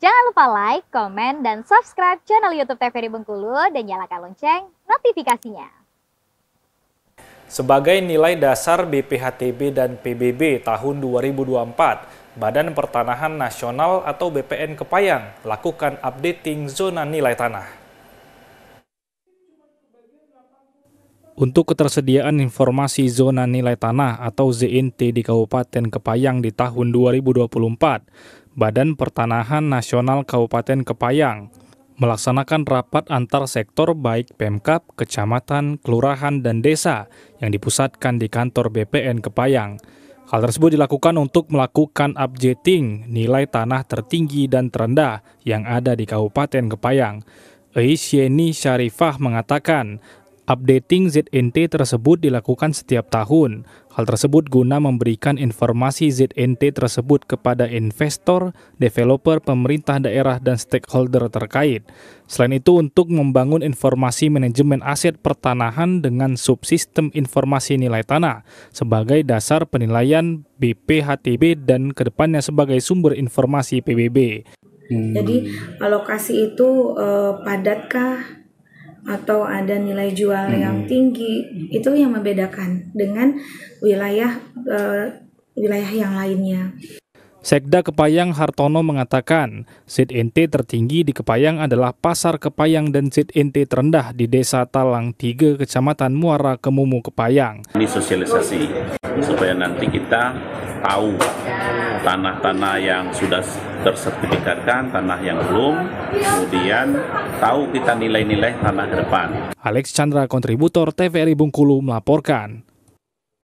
Jangan lupa like, komen, dan subscribe channel YouTube TVRI Bengkulu dan nyalakan lonceng notifikasinya. Sebagai nilai dasar BPHTB dan PBB tahun 2024, Badan Pertanahan Nasional atau BPN Kepayang lakukan updating zona nilai tanah. Untuk ketersediaan informasi zona nilai tanah atau ZNT di Kabupaten Kepayang di tahun 2024, Badan Pertanahan Nasional Kabupaten Kepayang melaksanakan rapat antar sektor baik Pemkap, kecamatan, kelurahan, dan desa yang dipusatkan di kantor BPN Kepayang. Hal tersebut dilakukan untuk melakukan updating nilai tanah tertinggi dan terendah yang ada di Kabupaten Kepayang. Eisyeni Syarifah mengatakan Updating ZNT tersebut dilakukan setiap tahun. Hal tersebut guna memberikan informasi ZNT tersebut kepada investor, developer, pemerintah daerah, dan stakeholder terkait. Selain itu, untuk membangun informasi manajemen aset pertanahan dengan subsistem informasi nilai tanah sebagai dasar penilaian BPHTB dan kedepannya sebagai sumber informasi PBB. Hmm. Jadi alokasi itu uh, padatkah atau ada nilai jual hmm. yang tinggi itu yang membedakan dengan wilayah uh, wilayah yang lainnya Sekda Kepayang Hartono mengatakan, ZNT tertinggi di Kepayang adalah Pasar Kepayang dan ZNT terendah di Desa Talang 3, Kecamatan Muara Kemumu Kepayang. Ini sosialisasi supaya nanti kita tahu tanah-tanah yang sudah tersertifikatkan, tanah yang belum, kemudian tahu kita nilai-nilai tanah ke depan. Alex Chandra, kontributor TVRI Bungkulu melaporkan.